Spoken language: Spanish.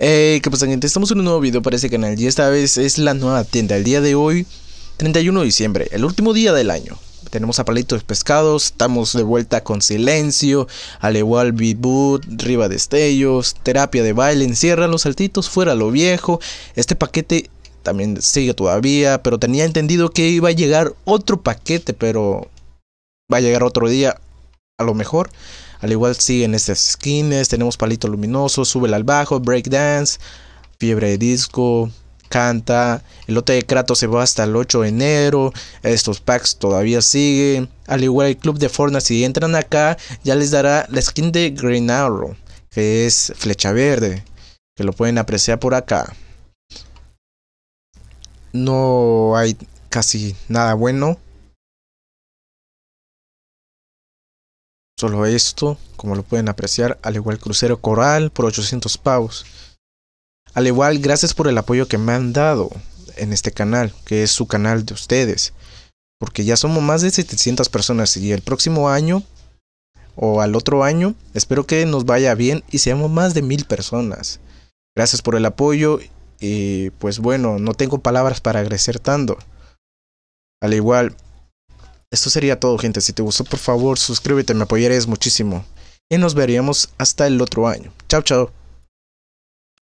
Hey, eh, ¿qué pasa gente? Estamos en un nuevo video para este canal y esta vez es la nueva tienda. El día de hoy, 31 de diciembre, el último día del año. Tenemos a Palitos Pescados, estamos de vuelta con Silencio, al igual Boot, Riva Destellos, Terapia de Baile, Encierra los Saltitos, Fuera lo Viejo. Este paquete también sigue todavía, pero tenía entendido que iba a llegar otro paquete, pero va a llegar otro día a lo mejor. Al igual siguen estas skins, tenemos palito luminoso, sube al bajo, breakdance, fiebre de disco, canta, el lote de Kratos se va hasta el 8 de enero, estos packs todavía siguen. Al igual el club de Fortnite, si entran acá, ya les dará la skin de Green Arrow, que es flecha verde, que lo pueden apreciar por acá. No hay casi nada bueno Solo esto, como lo pueden apreciar, al igual crucero coral por 800 pavos. Al igual, gracias por el apoyo que me han dado en este canal, que es su canal de ustedes. Porque ya somos más de 700 personas y el próximo año o al otro año espero que nos vaya bien y seamos más de mil personas. Gracias por el apoyo y pues bueno, no tengo palabras para agradecer tanto. Al igual, esto sería todo, gente. Si te gustó, por favor, suscríbete, me apoyarías muchísimo. Y nos veríamos hasta el otro año. Chao, chao.